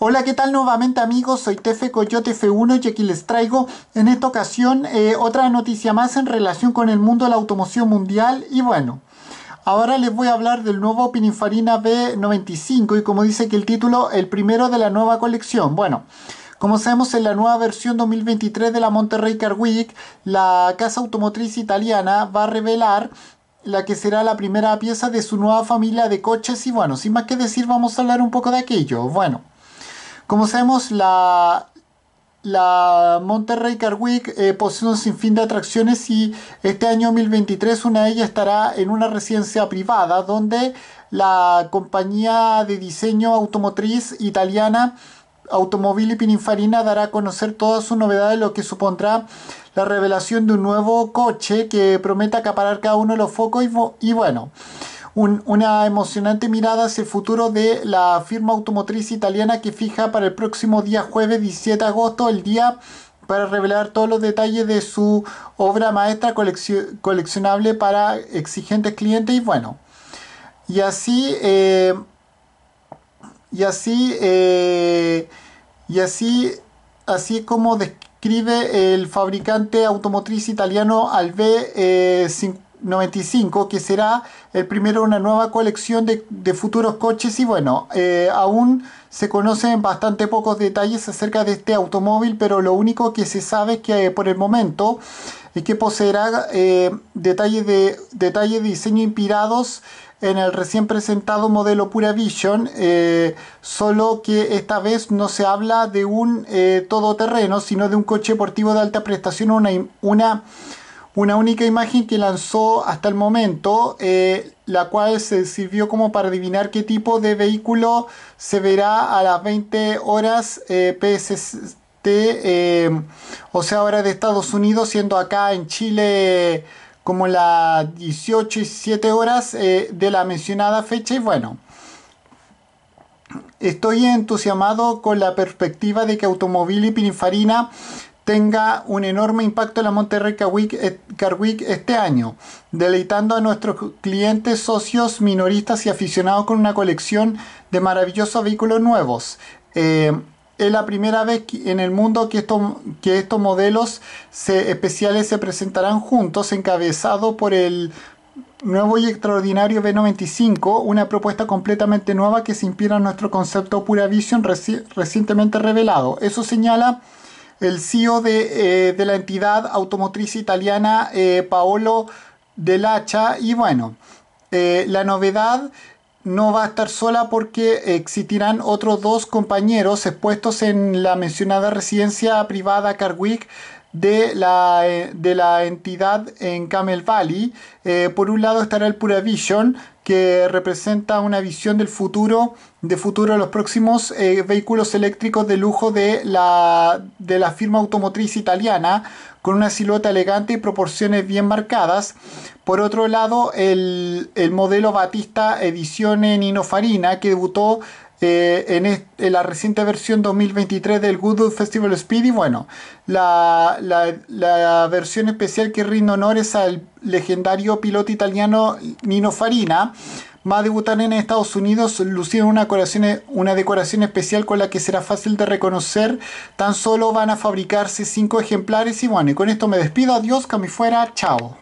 Hola, ¿qué tal nuevamente amigos? Soy Tefe Coyote F1 y aquí les traigo en esta ocasión eh, otra noticia más en relación con el mundo de la automoción mundial y bueno. Ahora les voy a hablar del nuevo Pininfarina B95 y como dice aquí el título, el primero de la nueva colección. Bueno, como sabemos, en la nueva versión 2023 de la Monterrey Car Week, la casa automotriz italiana va a revelar la que será la primera pieza de su nueva familia de coches y bueno, sin más que decir, vamos a hablar un poco de aquello. Bueno. Como sabemos, la, la Monterrey Car Week eh, posee un sinfín de atracciones y este año 2023 una de ellas estará en una residencia privada donde la compañía de diseño automotriz italiana Automobili Pininfarina dará a conocer todas sus novedades, lo que supondrá la revelación de un nuevo coche que promete acaparar cada uno de los focos y bueno una emocionante mirada hacia el futuro de la firma automotriz italiana que fija para el próximo día jueves 17 de agosto el día para revelar todos los detalles de su obra maestra coleccionable para exigentes clientes y bueno y así eh, y así eh, y así así como describe el fabricante automotriz italiano Alve eh, 50 95, que será el primero de una nueva colección de, futuros coches y bueno, eh, aún se conocen bastante pocos detalles acerca de este automóvil, pero lo único que se sabe es que eh, por el momento es que poseerá eh, detalles, de, detalles diseño inspirados en el recién presentado modelo Pura Vision, solo que esta vez no se habla de un todoterreno, sino de un coche deportivo de alta prestación, una... una una única imagen que lanzó hasta el momento, eh, la cual se sirvió como para adivinar qué tipo de vehículo se verá a las 20 horas eh, PST, eh, o sea, ahora de Estados Unidos, siendo acá en Chile como las 18 y 7 horas de la mencionada fecha. Y bueno, estoy entusiasmado con la perspectiva de que Automóvil y Pininfarina tenga un enorme impacto en la Monterrey Car Week eh, este año, deleitando a nuestros clientes, socios, minoristas y aficionados con una colección de maravillosos vehículos nuevos. Eh, es la primera vez en el mundo que, que estos modelos especiales se presentarán juntos, encabezado por el nuevo y extraordinario B95, una propuesta completamente nueva que se inspira en nuestro concepto Pura Vision recientemente revelado. Eso señala el CEO eh, de, la entidad automotriz italiana eh, Paolo hacha Y bueno, eh, la novedad no va a estar sola porque existirán otros dos compañeros expuestos en la mencionada residencia privada Carwick de la, eh, de la entidad en Camel Valley. Eh, por un lado estará el Pura Vision, que representa una visión del futuro, de futuro a los próximos eh, vehículos eléctricos de lujo de la, de la firma automotriz italiana, con una silueta elegante y proporciones bien marcadas. Por otro lado, el, modelo Batista Edizione Farina, que debutó eh, en, la reciente versión 2023 del Goodwood Festival Speedy, bueno, la, versión especial que rinde honores al legendario piloto italiano Nino Farina, va a debutar en Estados Unidos luciendo una decoración, una decoración especial con la que será fácil de reconocer. Tan solo van a fabricarse 5 ejemplares y bueno, y con esto me despido, adiós, que fuera, chao.